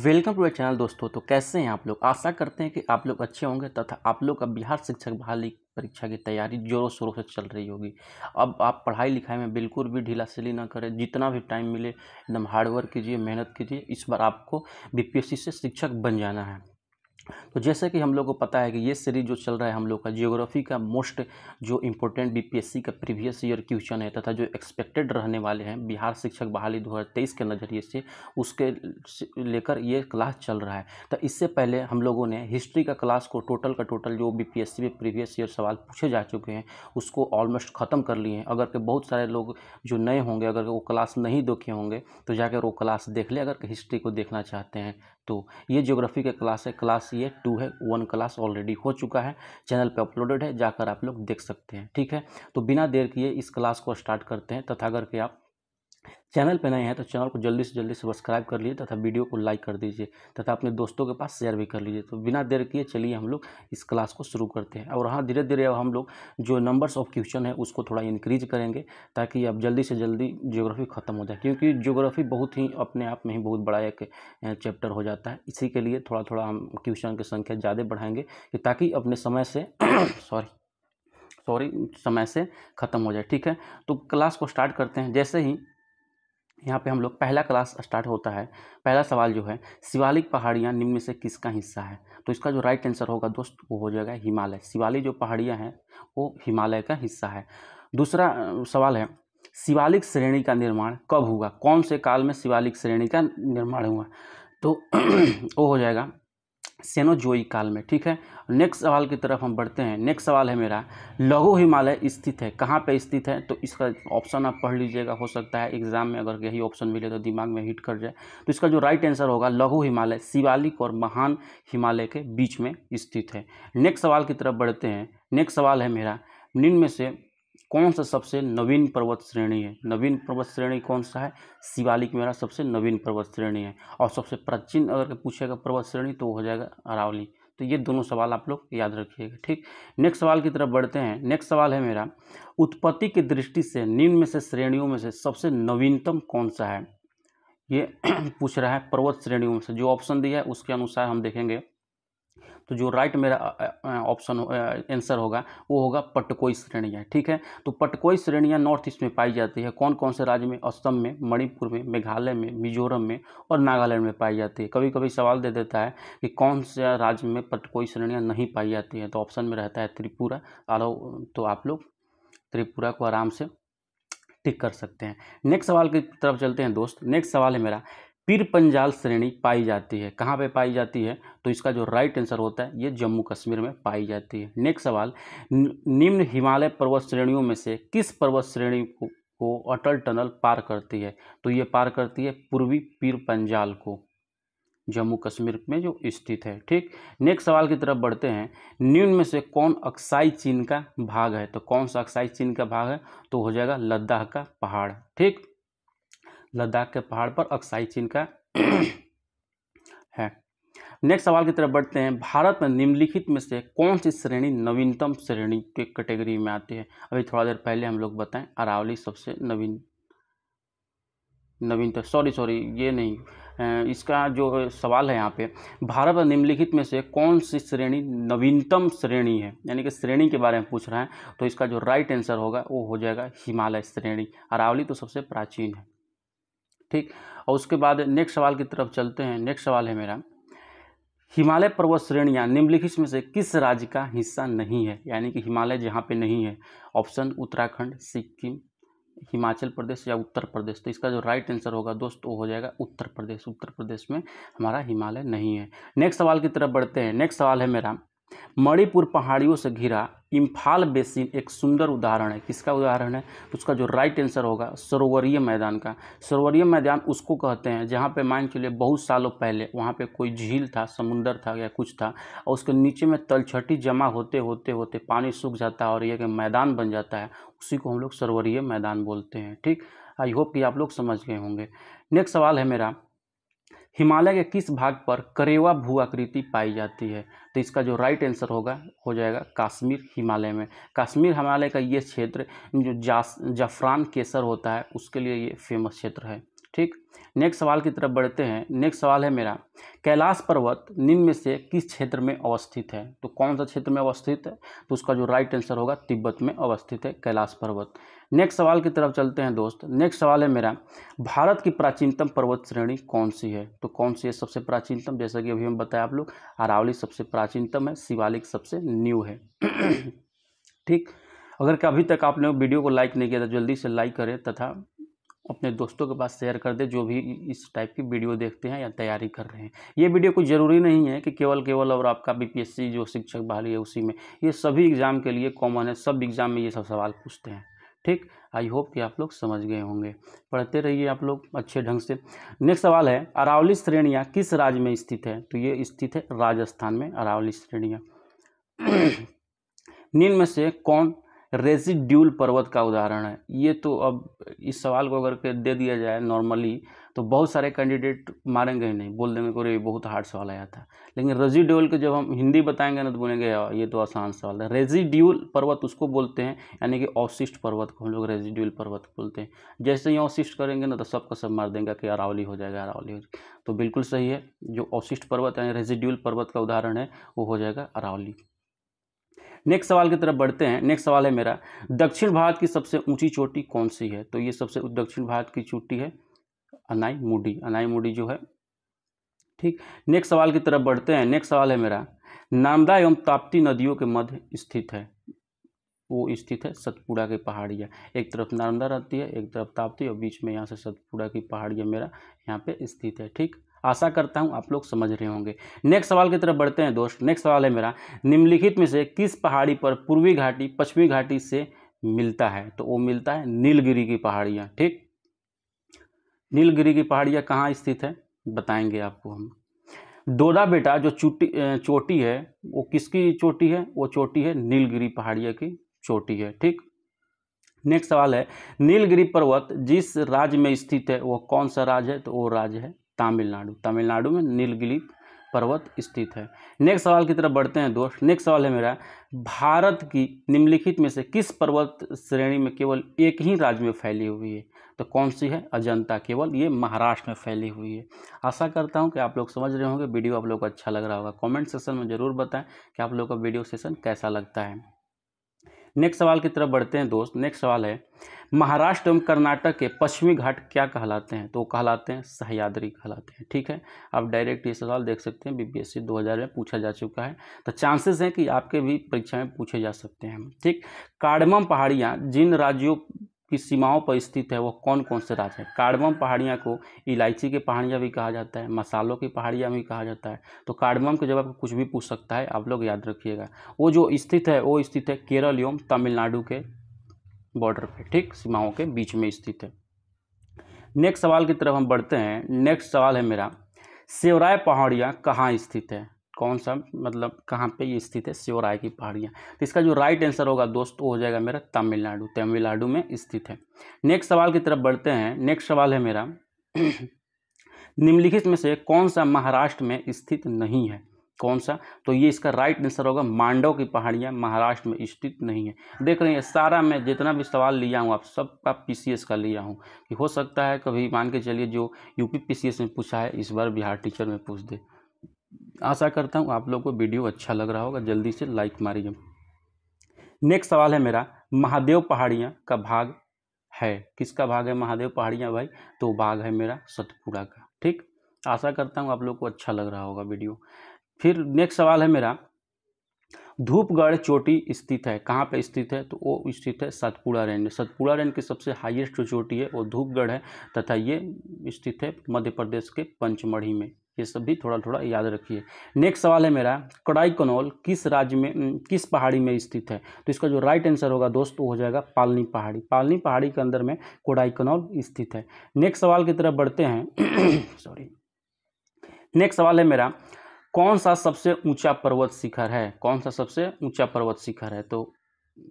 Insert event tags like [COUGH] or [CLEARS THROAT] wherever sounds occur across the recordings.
welcome to channel दोस्तों तो कैसे हैं आप लोग आशा करते हैं कि आप लोग अच्छे होंगे तथा आप लोग का बिहार शिक्षक बहाली परीक्षा की तैयारी जोरों शोरों से चल रही होगी अब आप पढ़ाई लिखाई में बिल्कुल भी ढीला सली ना करें जितना भी टाइम मिले एकदम हार्डवर्क कीजिए मेहनत कीजिए इस बार आपको बीपीएससी से शिक्षक बन जाना है तो जैसे कि हम लोग को पता है कि ये सीरीज जो चल रहा है हम लोग का जियोग्राफी का मोस्ट जो इम्पोर्टेंट बीपीएससी का प्रीवियस ईयर क्वेश्चन है तथा जो एक्सपेक्टेड रहने वाले हैं बिहार शिक्षक बहाली 2023 के नज़रिए से उसके लेकर ये क्लास चल रहा है तो इससे पहले हम लोगों ने हिस्ट्री का क्लास को टोटल का टोटल जो बी पी में प्रीवियस ईयर सवाल पूछे जा चुके हैं उसको ऑलमोस्ट ख़त्म कर लिए हैं अगर के बहुत सारे लोग जो नए होंगे अगर वो क्लास नहीं देखे होंगे तो जाकर वो क्लास देख ले अगर हिस्ट्री को देखना चाहते हैं तो ये जियोग्राफी का क्लास है क्लास ये टू है वन क्लास ऑलरेडी हो चुका है चैनल पे अपलोडेड है जाकर आप लोग देख सकते हैं ठीक है तो बिना देर किए इस क्लास को स्टार्ट करते हैं तथागर के आप चैनल पर नए हैं तो चैनल को जल्दी से जल्दी सब्सक्राइब कर लीजिए तथा वीडियो को लाइक कर दीजिए तथा अपने दोस्तों के पास शेयर भी कर लीजिए तो बिना देर किए चलिए हम लोग इस क्लास को शुरू करते हैं और हाँ धीरे धीरे अब हम लोग जो नंबर्स ऑफ क्वेश्चन है उसको थोड़ा इंक्रीज करेंगे ताकि अब जल्दी से जल्दी जियोग्राफी ख़त्म हो जाए क्योंकि जियोग्राफी बहुत ही अपने आप में ही बहुत बड़ा एक चैप्टर हो जाता है इसी के लिए थोड़ा थोड़ा हम क्वेश्चन की संख्या ज़्यादा बढ़ाएंगे ताकि अपने समय से सॉरी [COUGHS] सॉरी समय से ख़त्म हो जाए ठीक है तो क्लास को स्टार्ट करते हैं जैसे ही यहाँ पे हम लोग पहला क्लास स्टार्ट होता है पहला सवाल जो है शिवालिक पहाड़ियाँ निम्न में से किसका हिस्सा है तो इसका जो राइट आंसर होगा दोस्त वो हो जाएगा हिमालय शिवालिक जो पहाड़ियाँ हैं वो हिमालय का हिस्सा है दूसरा सवाल है शिवालिक श्रेणी का निर्माण कब हुआ कौन से काल में शिवालिक श्रेणी का निर्माण हुआ तो [CLEARS THROAT] वो हो जाएगा सेनोजोई काल में ठीक है नेक्स्ट सवाल की तरफ हम बढ़ते हैं नेक्स्ट सवाल है मेरा लघु हिमालय स्थित है कहाँ पे स्थित है तो इसका ऑप्शन आप पढ़ लीजिएगा हो सकता है एग्जाम में अगर यही ऑप्शन मिले तो दिमाग में हिट कर जाए तो इसका जो राइट आंसर होगा लघु हिमालय शिवालिक और महान हिमालय के बीच में स्थित है नेक्स्ट सवाल की तरफ बढ़ते हैं नेक्स्ट सवाल है मेरा निम्न में से कौन सा सबसे नवीन पर्वत श्रेणी है नवीन पर्वत श्रेणी कौन सा है शिवालिक मेरा सबसे नवीन पर्वत श्रेणी है और सबसे प्राचीन अगर पूछेगा पर्वत श्रेणी तो हो जाएगा अरावली तो ये दोनों सवाल आप लोग याद रखिएगा ठीक नेक्स्ट सवाल की तरफ बढ़ते हैं नेक्स्ट सवाल है मेरा उत्पत्ति की दृष्टि से निम्न में से श्रेणियों में से सबसे नवीनतम कौन सा है ये [CLEARS THROAT] पूछ रहा है पर्वत श्रेणियों में से जो ऑप्शन दिया है उसके अनुसार हम देखेंगे तो जो राइट मेरा ऑप्शन आंसर होगा वो होगा पटकोई श्रेणियाँ ठीक है तो पटकोई श्रेणियाँ नॉर्थ ईस्ट में पाई जाती है कौन कौन से राज्य में असम में मणिपुर में मेघालय में मिजोरम में और नागालैंड में पाई जाती है कभी कभी सवाल दे देता है कि कौन से राज्य में पटकोई श्रेणियाँ नहीं पाई जाती है तो ऑप्शन में रहता है त्रिपुरा तो आप लोग त्रिपुरा को आराम से टिक कर सकते हैं नेक्स्ट सवाल की तरफ चलते हैं दोस्त नेक्स्ट सवाल है मेरा पीर पंजाल श्रेणी पाई जाती है कहाँ पे पाई जाती है तो इसका जो राइट आंसर होता है ये जम्मू कश्मीर में पाई जाती है नेक्स्ट सवाल निम्न हिमालय पर्वत श्रेणियों में से किस पर्वत श्रेणी को को अटल टनल पार करती है तो ये पार करती है पूर्वी पीर पंजाल को जम्मू कश्मीर में जो स्थित है ठीक नेक्स्ट सवाल की तरफ बढ़ते हैं निम्न में से कौन अक्साई चीन का भाग है तो कौन सा अक्साई चीन का भाग है तो हो जाएगा लद्दाख का पहाड़ ठीक लद्दाख के पहाड़ पर अक्साई चीन का [CLEARS THROAT] है नेक्स्ट सवाल की तरफ बढ़ते हैं भारत में निम्नलिखित में से कौन सी श्रेणी नवीनतम श्रेणी के कैटेगरी में आती है अभी थोड़ा देर पहले हम लोग बताएं अरावली सबसे नवीन नवीनतम सॉरी सॉरी ये नहीं इसका जो सवाल है यहाँ पे भारत में निम्नलिखित में से कौन सी श्रेणी नवीनतम श्रेणी है यानी कि श्रेणी के बारे में पूछ रहा है तो इसका जो राइट आंसर होगा वो हो जाएगा हिमालय श्रेणी अरावली तो सबसे प्राचीन है ठीक और उसके बाद नेक्स्ट सवाल की तरफ चलते हैं नेक्स्ट सवाल है मेरा हिमालय पर्वत श्रेणियाँ निम्नलिखित में से किस राज्य का हिस्सा नहीं है यानी कि हिमालय जहाँ पे नहीं है ऑप्शन उत्तराखंड सिक्किम हिमाचल प्रदेश या उत्तर प्रदेश तो इसका जो राइट आंसर होगा दोस्त वो हो जाएगा उत्तर प्रदेश उत्तर प्रदेश में हमारा हिमालय नहीं है नेक्स्ट सवाल की तरफ बढ़ते हैं नेक्स्ट सवाल है मेरा मणिपुर पहाड़ियों से घिरा इम्फाल बेसिन एक सुंदर उदाहरण है किसका उदाहरण है उसका जो राइट आंसर होगा सरोवरीय मैदान का सरोवरीय मैदान उसको कहते हैं जहाँ पे मान चलिए बहुत सालों पहले वहाँ पे कोई झील था समुंदर था या कुछ था और उसके नीचे में तलछटी जमा होते होते होते पानी सूख जाता है और यह मैदान बन जाता है उसी को हम लोग सरोवरीय मैदान बोलते हैं ठीक आई होप कि आप लोग समझ गए होंगे नेक्स्ट सवाल है मेरा हिमालय के किस भाग पर करेवा भू आकृति पाई जाती है तो इसका जो राइट आंसर होगा हो जाएगा कश्मीर हिमालय में कश्मीर हिमालय का ये क्षेत्र जो जास जाफरान केसर होता है उसके लिए ये फेमस क्षेत्र है ठीक नेक्स्ट सवाल की तरफ बढ़ते हैं नेक्स्ट सवाल है मेरा कैलाश पर्वत निम्न में से किस क्षेत्र में अवस्थित है तो कौन सा क्षेत्र में अवस्थित है तो उसका जो राइट आंसर होगा तिब्बत में अवस्थित है कैलाश पर्वत नेक्स्ट सवाल की तरफ चलते हैं दोस्त नेक्स्ट सवाल है मेरा भारत की प्राचीनतम पर्वत श्रेणी कौन सी है तो कौन सी है सबसे प्राचीनतम जैसा कि अभी हम बताया आप लोग अरावली सबसे प्राचीनतम है शिवालिक सबसे न्यू है [CLEARS THROAT] ठीक अगर अभी तक आपने वीडियो को लाइक नहीं किया तो जल्दी से लाइक करें तथा अपने दोस्तों के पास शेयर कर दे जो भी इस टाइप की वीडियो देखते हैं या तैयारी कर रहे हैं ये वीडियो कोई ज़रूरी नहीं है कि केवल केवल और आपका बीपीएससी जो शिक्षक बहाली है उसी में ये सभी एग्ज़ाम के लिए कॉमन है सब एग्ज़ाम में ये सब सवाल पूछते हैं ठीक आई होप कि आप लोग समझ गए होंगे पढ़ते रहिए आप लोग अच्छे ढंग से नेक्स्ट सवाल है अरावली श्रेणियाँ किस राज्य में स्थित है तो ये स्थित है राजस्थान में अरावली श्रेणियाँ [CLEARS THROAT] निम्न में से कौन रेजिड्यूल पर्वत का उदाहरण है ये तो अब इस सवाल को अगर दे दिया जाए नॉर्मली तो बहुत सारे कैंडिडेट मारेंगे ही नहीं बोल देंगे ये बहुत हार्ड सवाल आया था लेकिन रेजिड्यूल को जब हम हिंदी बताएंगे ना तो बोलेंगे ये तो आसान सवाल है रेजिड्यूल पर्वत उसको बोलते हैं यानी कि अवशिष्ट पर्वत को हम लोग रेजिड्यूल पर्वत बोलते हैं जैसे ही अवशिष्ट करेंगे ना तो सबका सब मार देंगे कि अरावली हो जाएगा अरावली हो जाएगा तो बिल्कुल सही है जो अवशिष्ट पर्वत यानी रेजिड्यूल पर्वत का उदाहरण है वो हो जाएगा अरावली नेक्स्ट सवाल की तरफ बढ़ते हैं नेक्स्ट सवाल है मेरा दक्षिण भारत की सबसे ऊंची चोटी कौन सी है तो ये सबसे दक्षिण भारत की चोटी है अनाई मुडी अनाई मुडी जो है ठीक नेक्स्ट सवाल की तरफ बढ़ते हैं नेक्स्ट सवाल है मेरा नामदा एवं ताप्ती नदियों के मध्य स्थित है वो स्थित है सतपुड़ा की पहाड़ियाँ एक तरफ नामदा रहती है एक तरफ ताप्ती और बीच में यहाँ से सतपुड़ा की पहाड़ियाँ मेरा यहाँ पे स्थित है ठीक आशा करता हूँ आप लोग समझ रहे होंगे नेक्स्ट सवाल की तरफ बढ़ते हैं दोस्त नेक्स्ट सवाल है मेरा निम्नलिखित में से किस पहाड़ी पर पूर्वी घाटी पश्चिमी घाटी से मिलता है तो वो मिलता है नीलगिरी की पहाड़ियाँ ठीक नीलगिरी की पहाड़ियाँ कहाँ स्थित है बताएंगे आपको हम डोडा बेटा जो चुटी चोटी है वो किसकी चोटी है वो चोटी है नीलगिरी पहाड़िया की चोटी है ठीक नेक्स्ट सवाल है नीलगिरी पर्वत जिस राज्य में स्थित है वो कौन सा राज्य है तो वो राज्य है तमिलनाडु तमिलनाडु में नीलगिरी पर्वत स्थित है नेक्स्ट सवाल की तरफ बढ़ते हैं दोस्त नेक्स्ट सवाल है मेरा भारत की निम्नलिखित में से किस पर्वत श्रेणी में केवल एक ही राज्य में फैली हुई है तो कौन सी है अजंता केवल ये महाराष्ट्र में फैली हुई है आशा करता हूँ कि आप लोग समझ रहे होंगे वीडियो आप लोग को अच्छा लग रहा होगा कमेंट सेक्शन में ज़रूर बताएं कि आप लोग का वीडियो सेशन कैसा लगता है नेक्स्ट सवाल की तरफ बढ़ते हैं दोस्त नेक्स्ट सवाल है महाराष्ट्र एवं कर्नाटक के पश्चिमी घाट क्या कहलाते हैं तो कहलाते हैं सहयाद्री कहलाते हैं ठीक है आप डायरेक्ट ये सवाल देख सकते हैं बीपीएससी 2000 में पूछा जा चुका है तो चांसेस हैं कि आपके भी परीक्षा में पूछे जा सकते हैं ठीक कार्डमम पहाड़ियाँ जिन राज्यों की सीमाओं पर स्थित है वह कौन कौन से राज्य हैं कार्डमम पहाड़ियाँ को इलायची की पहाड़ियाँ भी कहा जाता है मसालों की पहाड़ियाँ भी कहा जाता है तो कार्डमम के जवाब कुछ भी पूछ सकता है आप लोग याद रखिएगा वो जो स्थित है वो स्थित है केरल एवं तमिलनाडु के बॉर्डर पर ठीक सीमाओं के बीच में स्थित है नेक्स्ट सवाल की तरफ हम बढ़ते हैं नेक्स्ट सवाल है मेरा सेवराय पहाड़ियाँ कहाँ स्थित है कौन सा मतलब कहाँ पे स्थित है शिवराय की पहाड़ियाँ तो इसका जो राइट आंसर होगा दोस्त वो हो जाएगा मेरा तमिलनाडु तमिलनाडु में स्थित है नेक्स्ट सवाल की तरफ बढ़ते हैं नेक्स्ट सवाल है मेरा [CLEARS THROAT] निम्नलिखित में से कौन सा महाराष्ट्र में स्थित नहीं है कौन सा तो ये इसका राइट आंसर होगा मांडव की पहाड़ियाँ महाराष्ट्र में स्थित नहीं है देख रहे हैं सारा मैं जितना भी सवाल लिया हूँ आप सब का पीसीएस का लिया हूँ कि हो सकता है कभी मान के चलिए जो यूपी पी में पूछा है इस बार बिहार टीचर में पूछ दे आशा करता हूँ आप लोग को वीडियो अच्छा लग रहा होगा जल्दी से लाइक मारिए नेक्स्ट सवाल है मेरा महादेव पहाड़ियाँ का भाग है किसका भाग है महादेव पहाड़ियाँ भाई तो भाग है मेरा सतपुड़ा का ठीक आशा करता हूँ आप लोग को अच्छा लग रहा होगा वीडियो फिर नेक्स्ट सवाल है मेरा धूपगढ़ चोटी स्थित है कहाँ पे स्थित है तो वो स्थित है सतपुड़ा रेंज सतपुड़ा रेंज की सबसे हाईएस्ट जो चोटी है वो धूपगढ़ है तथा ये स्थित है मध्य प्रदेश के पंचमढ़ी में ये सब भी थोड़ा थोड़ा याद रखिए नेक्स्ट सवाल है मेरा कड़ाई कनौल किस राज्य में किस पहाड़ी में स्थित है तो इसका जो राइट आंसर होगा दोस्त वो हो जाएगा पालनी पहाड़ी पालनी पहाड़ी के अंदर में कोडाई कनौल स्थित है नेक्स्ट सवाल की तरफ बढ़ते हैं [COUGHS] सॉरी नेक्स्ट सवाल है मेरा कौन सा सबसे ऊंचा पर्वत शिखर है कौन सा सबसे ऊंचा पर्वत शिखर है तो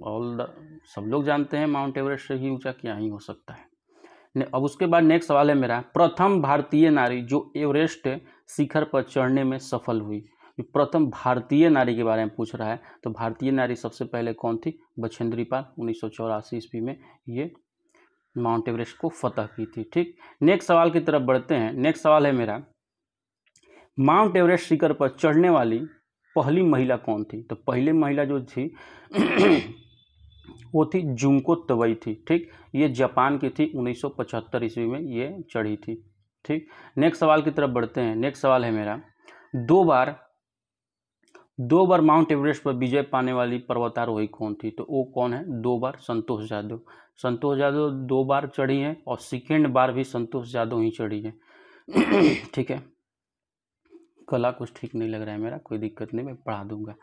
ऑल सब लोग जानते हैं माउंट एवरेस्ट से ही ऊंचा क्या ही हो सकता है अब उसके बाद नेक्स्ट सवाल है मेरा प्रथम भारतीय नारी जो एवरेस्ट शिखर पर चढ़ने में सफल हुई प्रथम भारतीय नारी के बारे में पूछ रहा है तो भारतीय नारी सबसे पहले कौन थी बछेंद्री पाल उन्नीस ईस्वी में ये माउंट एवरेस्ट को फतह की थी ठीक नेक्स्ट सवाल की तरफ बढ़ते हैं नेक्स्ट सवाल है मेरा माउंट एवरेस्ट शिखर पर चढ़ने वाली पहली महिला कौन थी तो पहली महिला जो थी वो थी जुमको तवई थी ठीक ये जापान की थी 1975 ईस्वी में ये चढ़ी थी ठीक नेक्स्ट सवाल की तरफ बढ़ते हैं नेक्स्ट सवाल है मेरा दो बार दो बार माउंट एवरेस्ट पर विजय पाने वाली पर्वतारोही कौन थी तो वो कौन है दो बार संतोष यादव संतोष यादव दो बार चढ़ी है और सेकेंड बार भी संतोष यादव ही चढ़ी है [CLEARS THROAT] ठीक है कला कुछ ठीक नहीं लग रहा है मेरा कोई दिक्कत नहीं मैं पढ़ा दूंगा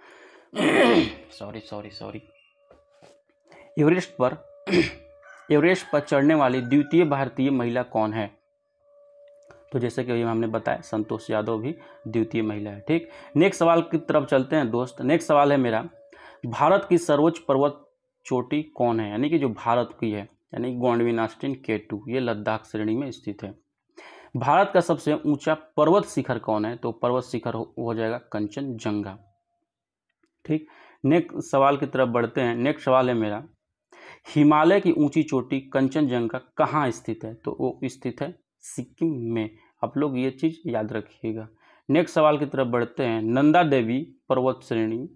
सॉरी सॉरी सॉरी एवरेस्ट पर एवरेस्ट पर चढ़ने वाली द्वितीय भारतीय महिला कौन है तो जैसे कि अभी हमने बताया संतोष यादव भी द्वितीय महिला है ठीक नेक्स्ट सवाल की तरफ चलते हैं दोस्त नेक्स्ट सवाल है मेरा भारत की सर्वोच्च पर्वत चोटी कौन है यानी कि जो भारत की है यानी गोंडविनास्टिन के टू ये लद्दाख श्रेणी में स्थित है भारत का सबसे ऊंचा पर्वत शिखर कौन है तो पर्वत शिखर हो, हो जाएगा कंचनजंगा ठीक नेक्स्ट सवाल की तरफ बढ़ते हैं नेक्स्ट सवाल है मेरा हिमालय की ऊंची चोटी कंचनजंगा कहाँ स्थित है तो वो स्थित है सिक्किम में आप लोग ये चीज़ याद रखिएगा नेक्स्ट सवाल की तरफ बढ़ते हैं नंदा देवी पर्वत श्रेणी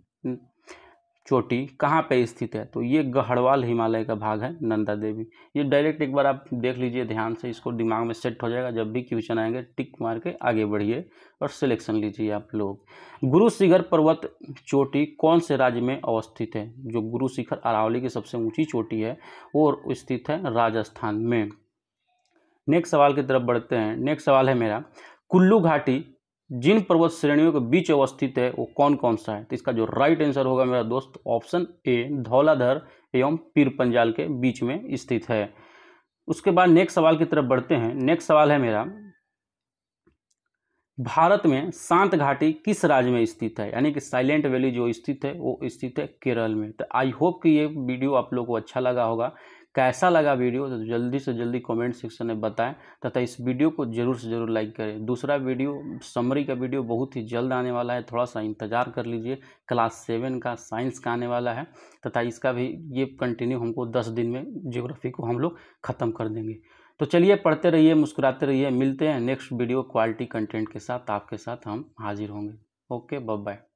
चोटी कहाँ पे स्थित है तो ये गढ़वाल हिमालय का भाग है नंदा देवी ये डायरेक्ट एक बार आप देख लीजिए ध्यान से इसको दिमाग में सेट हो जाएगा जब भी क्वेश्चन आएंगे टिक मार के आगे बढ़िए और सिलेक्शन लीजिए आप लोग गुरु शिखर पर्वत चोटी कौन से राज्य में अवस्थित है जो गुरु शिखर अरावली की सबसे ऊँची चोटी है वो स्थित है राजस्थान में नेक्स्ट सवाल की तरफ बढ़ते हैं नेक्स्ट सवाल है मेरा कुल्लू घाटी जिन पर्वत श्रेणियों के बीच अवस्थित है वो कौन कौन सा है तो इसका जो राइट आंसर होगा मेरा दोस्त ऑप्शन ए धौलाधर एवं पीर पंजाल के बीच में स्थित है उसके बाद नेक्स्ट सवाल की तरफ बढ़ते हैं नेक्स्ट सवाल है मेरा भारत में शांत घाटी किस राज्य में स्थित है यानी कि साइलेंट वैली जो स्थित है वो स्थित है केरल में तो आई होप कि ये वीडियो आप लोगों को अच्छा लगा होगा कैसा लगा वीडियो तो जल्दी से जल्दी कमेंट सेक्शन में बताएं तथा इस वीडियो को जरूर से जरूर लाइक करें दूसरा वीडियो समरी का वीडियो बहुत ही जल्द आने वाला है थोड़ा सा इंतज़ार कर लीजिए क्लास सेवन का साइंस का आने वाला है तथा इसका भी ये कंटिन्यू हमको दस दिन में जियोग्राफी को हम लोग ख़त्म कर देंगे तो चलिए पढ़ते रहिए मुस्कुराते रहिए मिलते हैं नेक्स्ट वीडियो क्वालिटी कंटेंट के साथ आपके साथ हम हाजिर होंगे ओके बाय